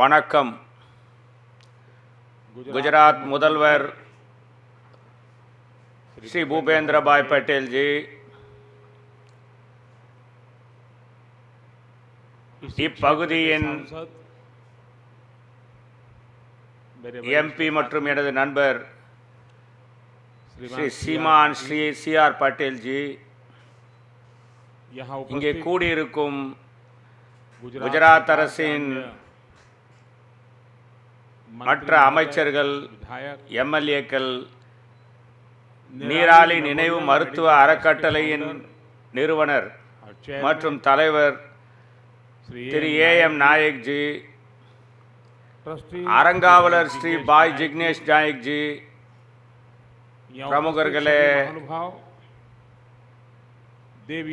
வணக்கம் குஜராத் முதல்வர் ஸ்ரீ பூபேந்திரபாய் பட்டேல்ஜி இப்பகுதியின் எம்பி மற்றும் எனது நண்பர் Shriman Shri C R Patel ji இங்கே கூடியிருக்கும் குஜராத் அரசின் மற்ற அமைச்சர்கள் எம்எல்ஏக்கள் நீராளி நினைவு மருத்துவ அறக்கட்டளையின் நிறுவனர் மற்றும் தலைவர் திரு ஏ எம் நாயக்ஜி அறங்காவலர் ஸ்ரீ பாய் ஜிக்னேஷ் நாயக்ஜி பிரமுகர்களே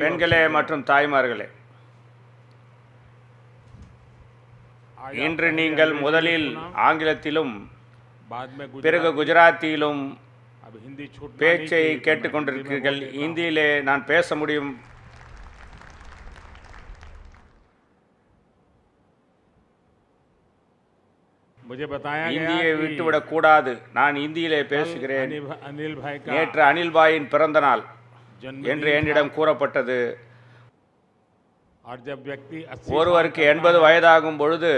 பெண்களே மற்றும் தாய்மார்களே இன்று நீங்கள் முதலில் ஆங்கிலத்திலும் பிறகு குஜராத்தியிலும் பேச்சை கேட்டுக்கொண்டிருக்கிறீர்கள் இந்தியிலே நான் பேச முடியும் இந்தியை விட்டுவிடக் கூடாது நான் இந்தியிலே பேசுகிறேன் நேற்று அனில் பாயின் பிறந்த நாள் என்று என்னிடம் கூறப்பட்டது ஒருவருக்கு எண்பது வயதாகும் பொழுது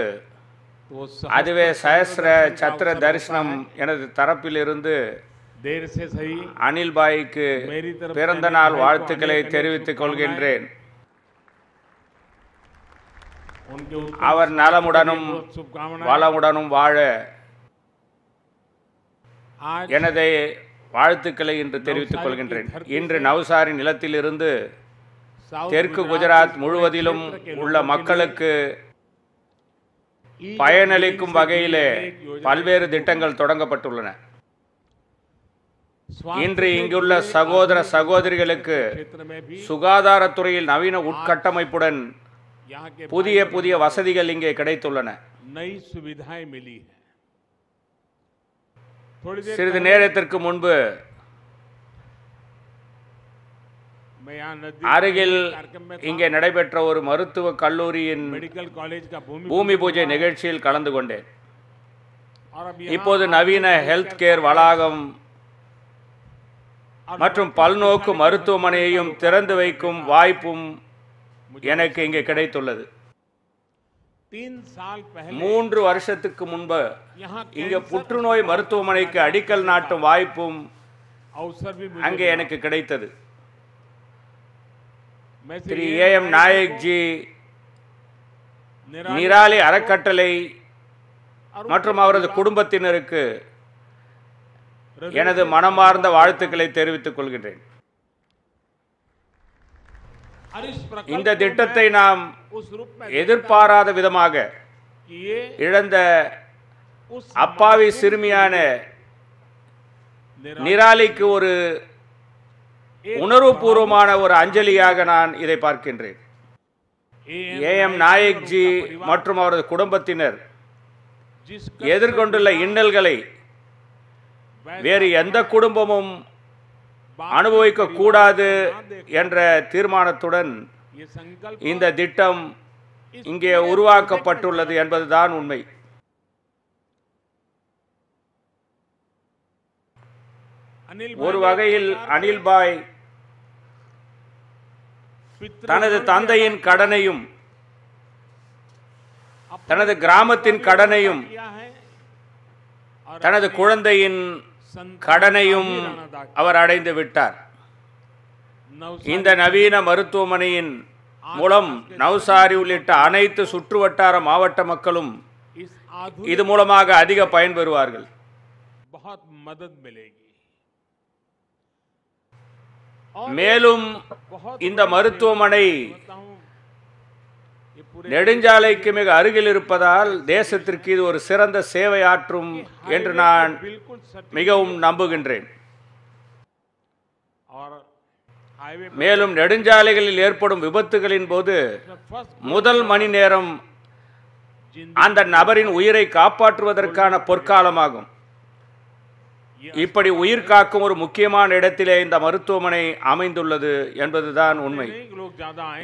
அதுவே சஹஸ்ர சத்திர தரிசனம் எனது தரப்பிலிருந்து அனில் பாய்க்கு பிறந்த நாள் வாழ்த்துக்களை தெரிவித்துக் கொள்கின்றேன் அவர் நலமுடனும் வளமுடனும் வாழ எனது வாழ்த்துக்களை இன்று தெரிவித்துக் கொள்கின்றேன் இன்று நவ்சாரின் நிலத்திலிருந்து தெற்கு குஜராத் முழுவதிலும் உள்ள மக்களுக்கு பயனளிக்கும் வகையிலே பல்வேறு திட்டங்கள் தொடங்கப்பட்டுள்ளன இன்று இங்குள்ள சகோதர சகோதரிகளுக்கு சுகாதாரத்துறையில் நவீன உட்கட்டமைப்புடன் புதிய புதிய வசதிகள் இங்கே கிடைத்துள்ளன சிறிது நேரத்திற்கு முன்பு அருகில் இங்கே நடைபெற்ற ஒரு மருத்துவ கல்லூரியின் பூமி பூஜை நிகழ்ச்சியில் கலந்து கொண்டேன் இப்போது நவீன ஹெல்த் கேர் வளாகம் மற்றும் பல்நோக்கு மருத்துவமனையையும் திறந்து வைக்கும் வாய்ப்பும் எனக்கு இங்கே கிடைத்துள்ளது மூன்று வருஷத்துக்கு முன்பு இங்கே புற்றுநோய் மருத்துவமனைக்கு அடிக்கல் நாட்டும் வாய்ப்பும் அங்கே எனக்கு கிடைத்தது திரு ஏ எம் நாயக்ஜி நிராலி அறக்கட்டளை மற்றும் அவரது குடும்பத்தினருக்கு எனது மனமார்ந்த வாழ்த்துக்களை தெரிவித்துக் கொள்கின்றேன் இந்த திட்டத்தை நாம் எதிர்பாராத விதமாக இழந்த அப்பாவி சிறுமியான நிராலிக்கு ஒரு உணர்வுபூர்வமான ஒரு அஞ்சலியாக நான் இதை பார்க்கின்றேன் ஏ எம் நாயக்ஜி மற்றும் அவரது குடும்பத்தினர் எதிர்கொண்டுள்ள இன்னல்களை வேறு எந்த குடும்பமும் அனுபவிக்க கூடாது என்ற தீர்மானத்துடன் இந்த திட்டம் இங்கே உருவாக்கப்பட்டுள்ளது என்பதுதான் உண்மை ஒரு வகையில் அனில்பாய் தனது தந்தையின் கடனையும் தனது கிராமத்தின் கடனையும் தனது குழந்தையின் கடனையும் அவர் அடைந்து விட்டார் இந்த நவீன மருத்துவமனையின் மூலம் நவ்சாரி உள்ளிட்ட அனைத்து சுற்றுவட்டார மாவட்ட மக்களும் இது மூலமாக அதிக பயன்பெறுவார்கள் மதத் மிலேகி மேலும் இந்த மருத்துவமனை நெடுஞ்சாலைக்கு மிக அருகில் இருப்பதால் தேசத்திற்கு இது ஒரு சிறந்த சேவையாற்றும் என்று நான் மிகவும் நம்புகின்றேன் மேலும் நெடுஞ்சாலைகளில் ஏற்படும் விபத்துகளின் போது முதல் மணி நேரம் அந்த நபரின் உயிரை காப்பாற்றுவதற்கான பொற்காலமாகும் இப்படி உயிர் காக்கும் ஒரு முக்கியமான இடத்திலே இந்த மருத்துவமனை அமைந்துள்ளது என்பதுதான் உண்மை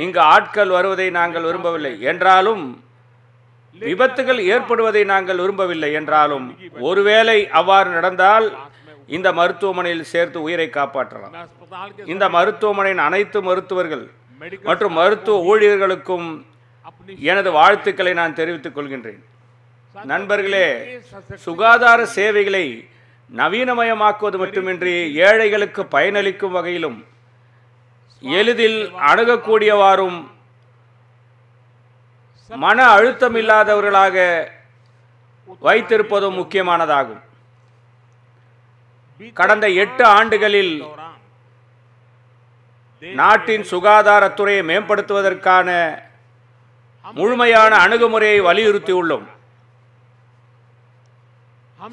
இங்கு ஆட்கள் வருவதை நாங்கள் விரும்பவில்லை என்றாலும் விபத்துகள் ஏற்படுவதை நாங்கள் விரும்பவில்லை என்றாலும் ஒருவேளை அவ்வாறு நடந்தால் இந்த மருத்துவமனையில் சேர்த்து உயிரை காப்பாற்றலாம் இந்த மருத்துவமனையின் அனைத்து மருத்துவர்கள் மற்றும் மருத்துவ ஊழியர்களுக்கும் எனது வாழ்த்துக்களை நான் தெரிவித்துக் கொள்கின்றேன் நண்பர்களே சுகாதார சேவைகளை நவீனமயமாக்குவது மட்டுமின்றி ஏழைகளுக்கு பயனளிக்கும் வகையிலும் எளிதில் அணுகக்கூடியவாறும் மன அழுத்தம் இல்லாதவர்களாக வைத்திருப்பதும் முக்கியமானதாகும் கடந்த எட்டு ஆண்டுகளில் நாட்டின் சுகாதாரத்துறையை மேம்படுத்துவதற்கான முழுமையான அணுகுமுறையை வலியுறுத்தியுள்ளோம்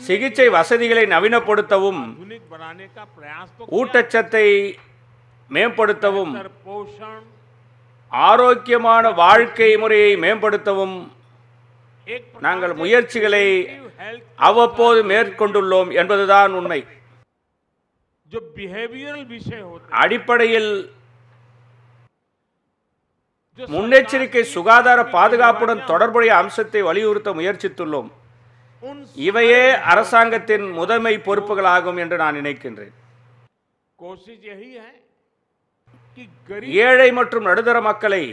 சிகிச்சை வசதிகளை நவீனப்படுத்தவும் ஊட்டச்சத்தை மேம்படுத்தவும் ஆரோக்கியமான வாழ்க்கை முறையை மேம்படுத்தவும் நாங்கள் முயற்சிகளை அவ்வப்போது மேற்கொண்டுள்ளோம் என்பதுதான் உண்மை அடிப்படையில் முன்னெச்சரிக்கை சுகாதார பாதுகாப்புடன் தொடர்புடைய அம்சத்தை வலியுறுத்த முயற்சித்துள்ளோம் இவையே அரசாங்கத்தின் முதன்மை பொறுப்புகளாகும் என்று நான் நினைக்கின்றேன் ஏழை மற்றும் நடுத்தர மக்களை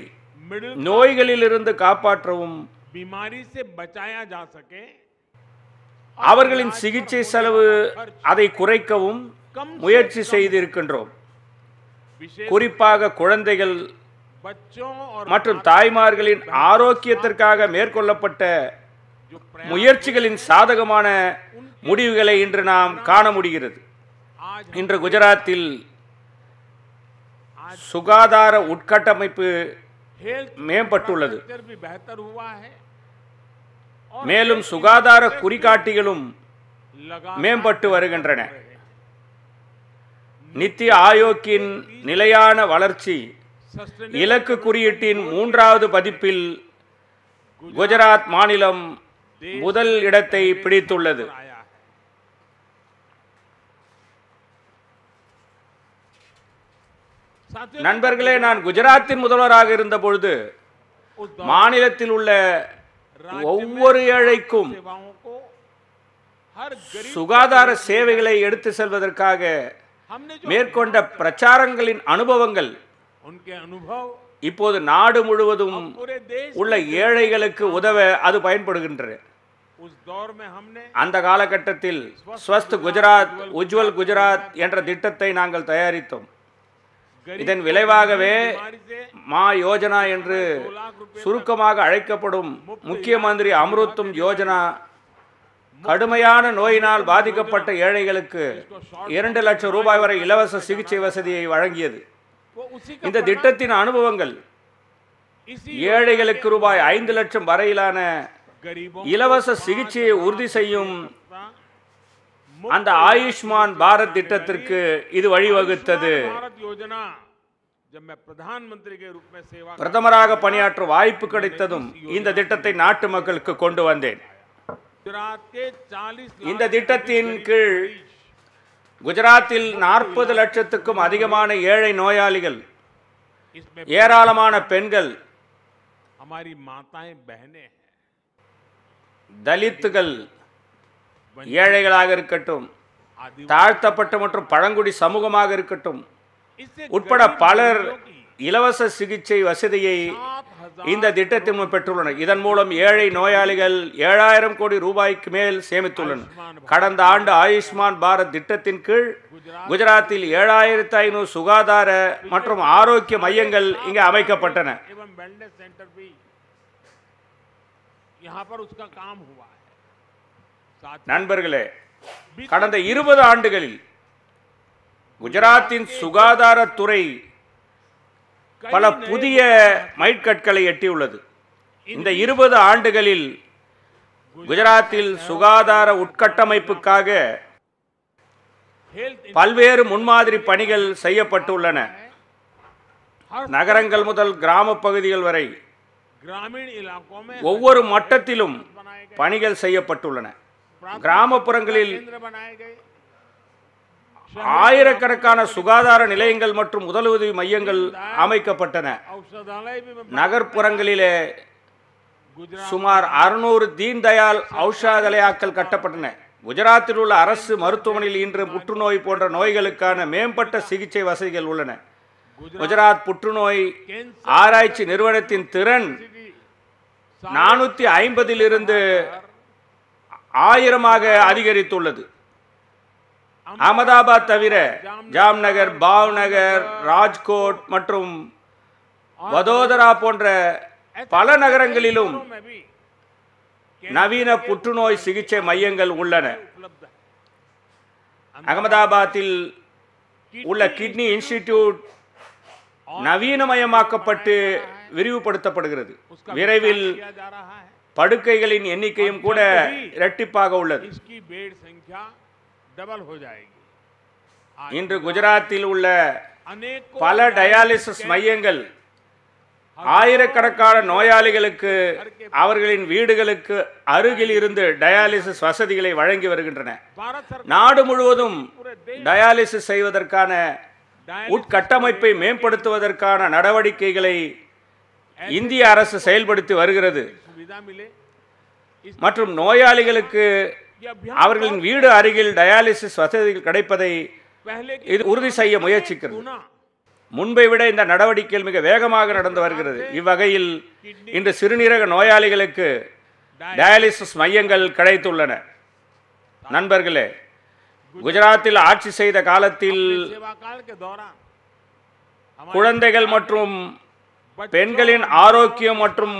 நோய்களில் இருந்து காப்பாற்றவும் அவர்களின் சிகிச்சை செலவு அதை குறைக்கவும் முயற்சி செய்திருக்கின்றோம் குறிப்பாக குழந்தைகள் மற்றும் தாய்மார்களின் ஆரோக்கியத்திற்காக மேற்கொள்ளப்பட்ட முயற்சிகளின் சாதகமான முடிவுகளை இன்று நாம் காண முடிகிறது இன்று குஜராத்தில் சுகாதார உட்கட்டமைப்பு மேம்பட்டுள்ளது மேலும் சுகாதார குறிகாட்டிகளும் மேம்பட்டு வருகின்றன நித்தி ஆயோக்கின் நிலையான வளர்ச்சி இலக்கு குறியீட்டின் மூன்றாவது பதிப்பில் குஜராத் மாநிலம் முதல் இடத்தை பிடித்துள்ளது நண்பர்களே நான் குஜராத்தின் முதல்வராக இருந்த பொழுது மாநிலத்தில் உள்ள ஒவ்வொரு ஏழைக்கும் சுகாதார சேவைகளை எடுத்து செல்வதற்காக மேற்கொண்ட பிரச்சாரங்களின் அனுபவங்கள் இப்போது நாடு முழுவதும் உள்ள ஏழைகளுக்கு உதவ அது பயன்படுகின்றது அந்த காலகட்டத்தில் ஸ்வஸ்த் குஜராத் உஜ்வல் குஜராத் என்ற திட்டத்தை நாங்கள் தயாரித்தோம் இதன் விளைவாகவே மா யோஜனா என்று சுருக்கமாக அழைக்கப்படும் முக்கிய மந்திரி அமிர்தம் யோஜனா கடுமையான நோயினால் பாதிக்கப்பட்ட ஏழைகளுக்கு இரண்டு லட்சம் ரூபாய் வரை இலவச சிகிச்சை வசதியை வழங்கியது இந்த திட்டத்தின் அனுபவங்கள் ஏழைகளுக்கு ரூபாய் ஐந்து லட்சம் வரையிலான இலவச சிகிச்சையை உறுதி செய்யும் அந்த ஆயுஷ்மான் பாரத் திட்டத்திற்கு இது வழிவகுத்தது பிரதமராக பணியாற்றும் வாய்ப்பு கிடைத்ததும் இந்த திட்டத்தை நாட்டு மக்களுக்கு கொண்டு வந்தேன் இந்த திட்டத்தின் கீழ் குஜராத்தில் நாற்பது லட்சத்துக்கும் அதிகமான ஏழை நோயாளிகள் ஏராளமான பெண்கள் தலித்துகள் ஏழைகளாக இருக்கட்டும் தாழ்த்தப்பட்ட மற்றும் பழங்குடி சமூகமாக இருக்கட்டும் உட்பட பலர் இலவச சிகிச்சை வசதியை இந்த திட்டத்தின் பெற்றுள்ளனர் இதன் மூலம் ஏழை நோயாளிகள் ஏழாயிரம் கோடி ரூபாய்க்கு மேல் சேமித்துள்ளனர் கடந்த ஆண்டு ஆயுஷ்மான் பாரத் திட்டத்தின் கீழ் குஜராத்தில் ஏழாயிரத்து ஐநூறு சுகாதார மற்றும் ஆரோக்கிய மையங்கள் இங்கே அமைக்கப்பட்டன நண்பர்களே கடந்த இருபது ஆண்டுகளில் குஜராத்தின் சுகாதாரத்துறை பல புதிய மைட்கற்களை எட்டியுள்ளது இந்த இருபது ஆண்டுகளில் குஜராத்தில் சுகாதார உட்கட்டமைப்புக்காக பல்வேறு முன்மாதிரி பணிகள் செய்யப்பட்டுள்ளன நகரங்கள் முதல் கிராம பகுதிகள் வரை ஒவ்வொரு மட்டத்திலும் பணிகள் செய்யப்பட்டுள்ளன கிராமப்புறங்களில் ஆயிரக்கணக்கான சுகாதார நிலையங்கள் மற்றும் முதலுதவி மையங்கள் அமைக்கப்பட்டன நகர்ப்புறங்களிலே சுமார் அறுநூறு தீன் தயால் ஔஷாதலையாக்கள் கட்டப்பட்டன குஜராத்தில் உள்ள அரசு மருத்துவமனையில் இன்று புற்றுநோய் போன்ற நோய்களுக்கான மேம்பட்ட சிகிச்சை வசதிகள் உள்ளன குஜராத் புற்றுநோய் ஆராய்ச்சி நிறுவனத்தின் திறன் நானூத்தி ஐம்பதிலிருந்து ஆயிரமாக அதிகரித்துள்ளது அகமதாபாத் தவிர ஜாம்நகர் பாவ்நகர் ராஜ்கோட் மற்றும் வதோதரா போன்ற பல நகரங்களிலும் நவீன புற்றுநோய் சிகிச்சை மையங்கள் உள்ளன அகமதாபாத்தில் உள்ள கிட்னி இன்ஸ்டிடியூட் நவீனமயமாக்கப்பட்டு விரிவுபடுத்தப்படுகிறது விரைவில் படுக்கைகளின் எண்ணிக்கையும் கூட இரட்டிப்பாக உள்ளது இன்று குஜராத்தில் உள்ள பல டயாலிசிஸ் மையங்கள் ஆயிரக்கணக்கான நோயாளிகளுக்கு அவர்களின் வீடுகளுக்கு அருகில் இருந்து டயாலிசிஸ் வசதிகளை வழங்கி வருகின்றன நாடு முழுவதும் டயாலிசிஸ் செய்வதற்கான உட்கட்டமைப்பை மேம்படுத்துவதற்கான நடவடிக்கைகளை இந்திய அரசு செயல்படுத்தி வருகிறது மற்றும் நோயாளிகளுக்கு அவர்களின் வீடு அருகில் டயாலிசிஸ் வசதிகள் கிடைப்பதை இது உறுதி செய்ய முயற்சிக்கிறது முன்பை விட இந்த நடவடிக்கைகள் மிக வேகமாக நடந்து வருகிறது இவ்வகையில் இன்று சிறுநீரக நோயாளிகளுக்கு டயாலிசிஸ் மையங்கள் கிடைத்துள்ளன நண்பர்களே குஜராத்தில் ஆட்சி செய்த காலத்தில் குழந்தைகள் மற்றும் பெண்களின் ஆரோக்கியம் மற்றும்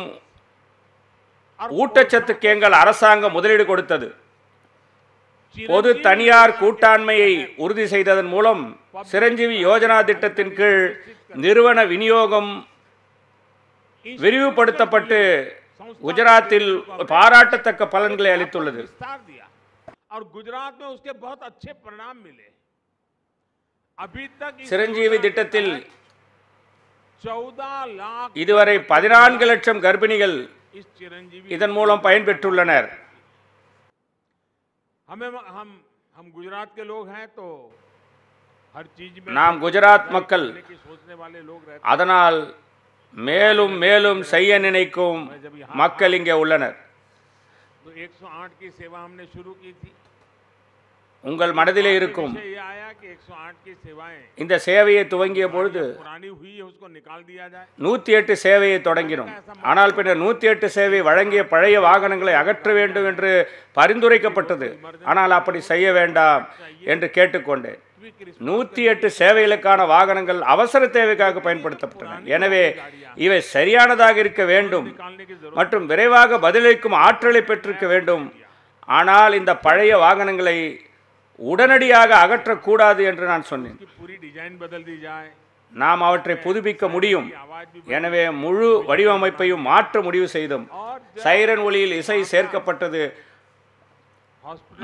ஊட்டச்சத்துக்கு எங்கள் அரசாங்கம் முதலீடு கொடுத்தது பொது தனியார் கூட்டாண்மையை உறுதி செய்ததன் மூலம் சிரஞ்சீவி யோஜனா திட்டத்தின் கீழ் நிறுவன விநியோகம் விரிவுபடுத்தப்பட்டு குஜராத்தில் பாராட்டத்தக்க பலன்களை அளித்துள்ளது சிரஞ்சீவி திட்டத்தில் இதுவரை பதினான்கு லட்சம் கர்ப்பிணிகள் இதன் மூலம் பயன்பெற்றுள்ளனர் நாம் குஜராத் மக்கள் அதனால் மேலும் மேலும் செய்ய நினைக்கும் மக்கள் இங்கே உள்ளனர் உங்கள் மனதிலே இருக்கும் இந்த சேவையை துவங்கிய பொழுது நூற்றி எட்டு சேவையை தொடங்கினோம் ஆனால் பின்னர் நூற்றி எட்டு சேவை வழங்கிய பழைய வாகனங்களை அகற்ற வேண்டும் என்று பரிந்துரைக்கப்பட்டது ஆனால் அப்படி செய்ய வேண்டாம் என்று கேட்டுக்கொண்டேன் நூற்றி எட்டு சேவைகளுக்கான வாகனங்கள் அவசர தேவைக்காக பயன்படுத்தப்பட்டன எனவே இவை சரியானதாக இருக்க வேண்டும் மற்றும் விரைவாக பதிலளிக்கும் ஆற்றலை பெற்றிருக்க வேண்டும் ஆனால் இந்த பழைய வாகனங்களை உடனடியாக அகற்றக்கூடாது என்று நான் சொன்னேன் நாம் அவற்றை புதுப்பிக்க முடியும் எனவே முழு வடிவமைப்பையும் மாற்ற முடிவு செய்தோம் சைரன் ஒளியில் இசை சேர்க்கப்பட்டது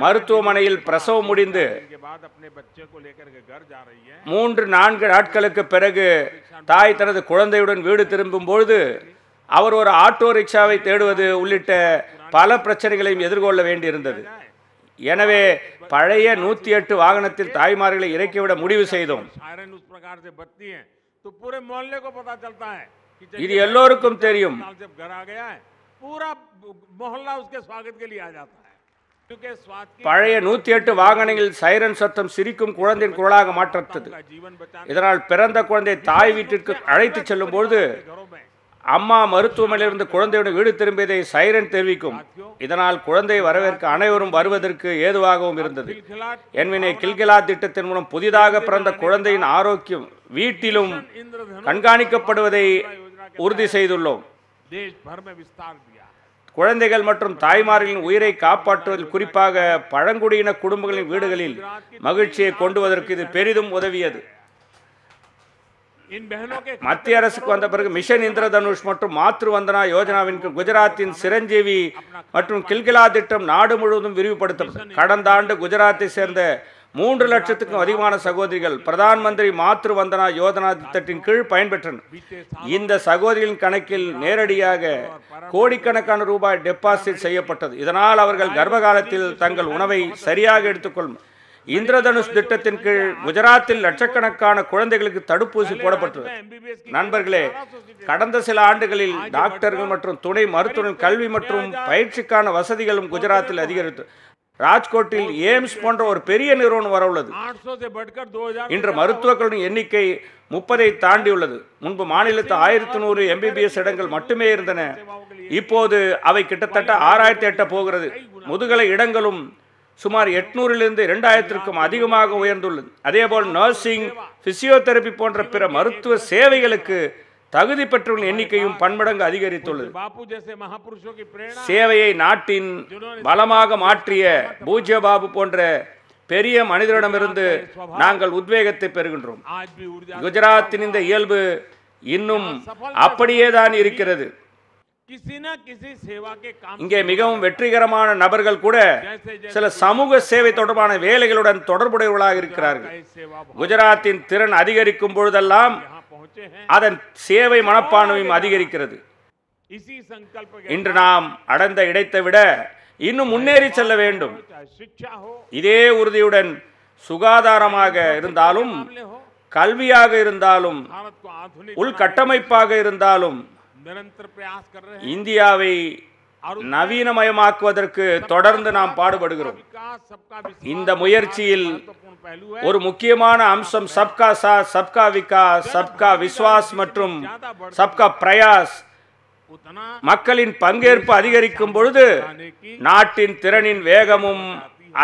மருத்துவமனையில் பிரசவம் முடிந்து மூன்று நான்கு நாட்களுக்கு பிறகு தாய் தனது குழந்தையுடன் வீடு திரும்பும் பொழுது அவர் ஒரு ஆட்டோ ரிக்ஷாவை தேடுவது உள்ளிட்ட பல பிரச்சனைகளையும் எதிர்கொள்ள வேண்டியிருந்தது எனவே பழைய நூத்தி எட்டு வாகனத்தில் தாய்மார்களை இறக்கிவிட முடிவு செய்தோம் இது எல்லோருக்கும் தெரியும் பழைய நூத்தி எட்டு வாகனங்களில் சைரன் சத்தம் சிரிக்கும் குழந்தையின் குரலாக மாற்றத்தது இதனால் பிறந்த குழந்தை தாய் வீட்டிற்கு அழைத்து செல்லும் பொழுது அம்மா மருத்துவமனையிலிருந்து குழந்தையுடன் வீடு திரும்பியதை சைரன் தெரிவிக்கும் இதனால் குழந்தையை வரவேற்க அனைவரும் வருவதற்கு ஏதுவாகவும் இருந்தது என்வினை கில்கிலா திட்டத்தின் மூலம் புதிதாக பிறந்த குழந்தையின் ஆரோக்கியம் வீட்டிலும் கண்காணிக்கப்படுவதை உறுதி செய்துள்ளோம் குழந்தைகள் மற்றும் தாய்மார்களின் உயிரை காப்பாற்றுவதில் குறிப்பாக பழங்குடியின குடும்பங்களின் வீடுகளில் மகிழ்ச்சியை கொண்டுவதற்கு இது பெரிதும் உதவியது மத்திய அரசுக்கு வந்த பிறகு மிஷன் இந்திரதனுஷ் மற்றும் மாத்ரு வந்தனா யோஜனாவின் குஜராத்தின் சிரஞ்சீவி மற்றும் கில்கிலா திட்டம் நாடு முழுவதும் விரிவுபடுத்தப்பட்டது கடந்த ஆண்டு குஜராத்தை சேர்ந்த மூன்று லட்சத்துக்கும் அதிகமான சகோதரிகள் பிரதான் மந்திரி மாத்ரு வந்தனா யோஜனா திட்டத்தின் கீழ் பயன்பெற்றனர் இந்த சகோதரிகளின் கணக்கில் நேரடியாக கோடிக்கணக்கான ரூபாய் டெபாசிட் செய்யப்பட்டது இதனால் அவர்கள் கர்ப்பகாலத்தில் தங்கள் உணவை சரியாக எடுத்துக்கொள்ளும் இந்திரதனுஷ் திட்டத்தின் கீழ் குஜராத்தில் லட்சக்கணக்கான குழந்தைகளுக்கு தடுப்பூசி போடப்பட்டுள்ளது நண்பர்களே கடந்த சில ஆண்டுகளில் டாக்டர்கள் மற்றும் துணை மருத்துவர்கள் கல்வி மற்றும் பயிற்சிக்கான வசதிகளும் குஜராத்தில் அதிகரித்து ராஜ்கோட்டில் எய்ம்ஸ் போன்ற ஒரு பெரிய நிறுவனம் வரவுள்ளது இன்று மருத்துவர்களின் எண்ணிக்கை முப்பதை தாண்டியுள்ளது முன்பு மாநிலத்தில் ஆயிரத்தி நூறு எம்பிபிஎஸ் இடங்கள் மட்டுமே இருந்தன இப்போது அவை கிட்டத்தட்ட ஆறாயிரத்தி எட்ட போகிறது முதுகலை இடங்களும் சுமார் எட்நூறிலிருந்து இரண்டாயிரத்திற்கும் அதிகமாக உயர்ந்துள்ளது அதேபோல் நர்சிங் பிசியோதெரபி போன்ற பிற மருத்துவ சேவைகளுக்கு தகுதி பெற்றவர்கள் எண்ணிக்கையும் பன்மடங்கு அதிகரித்துள்ளது சேவையை நாட்டின் பலமாக மாற்றிய பூஜ்ய பாபு போன்ற பெரிய மனிதரிடமிருந்து நாங்கள் உத்வேகத்தை பெறுகின்றோம் குஜராத்தின் இந்த இயல்பு இன்னும் அப்படியேதான் இருக்கிறது இங்கே மிகவும் வெற்றிகரமான நபர்கள் கூட சில சமூக சேவை தொடர்பான வேலைகளுடன் தொடர்புடையவர்களாக இருக்கிறார்கள் குஜராத்தின் திறன் அதிகரிக்கும் பொழுதெல்லாம் அதன் சேவை மனப்பான்மையும் அதிகரிக்கிறது இன்று நாம் அடைந்த இடைத்தை விட இன்னும் முன்னேறி செல்ல வேண்டும் இதே உறுதியுடன் சுகாதாரமாக இருந்தாலும் கல்வியாக இருந்தாலும் உள்கட்டமைப்பாக இருந்தாலும் இந்தியாவை நவீனமயமாக்குவதற்கு தொடர்ந்து நாம் பாடுபடுகிறோம் இந்த முயற்சியில் ஒரு முக்கியமான அம்சம் சப்கா சா சப்கா விகா சப்கா விஸ்வாஸ் மற்றும் சப்கா பிரயாஸ் மக்களின் பங்கேற்பு அதிகரிக்கும் பொழுது நாட்டின் திறனின் வேகமும்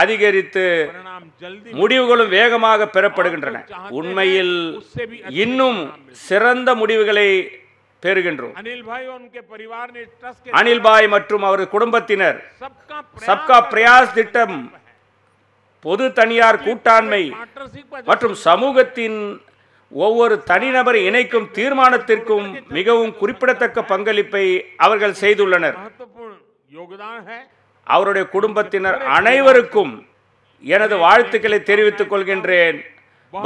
அதிகரித்து முடிவுகளும் வேகமாக பெறப்படுகின்றன உண்மையில் இன்னும் சிறந்த முடிவுகளை பெறுகின்றோம் அனில்பாய் மற்றும் அவரது குடும்பத்தினர் சப்கா பிரயாஸ் திட்டம் பொது தனியார் கூட்டாண்மை மற்றும் சமூகத்தின் ஒவ்வொரு தனிநபரை இணைக்கும் தீர்மானத்திற்கும் மிகவும் குறிப்பிடத்தக்க பங்களிப்பை அவர்கள் செய்துள்ளனர் அவருடைய குடும்பத்தினர் அனைவருக்கும் எனது வாழ்த்துக்களை தெரிவித்துக் கொள்கின்றேன்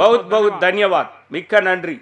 பௌத் பௌத் தன்யவாத் மிக்க நன்றி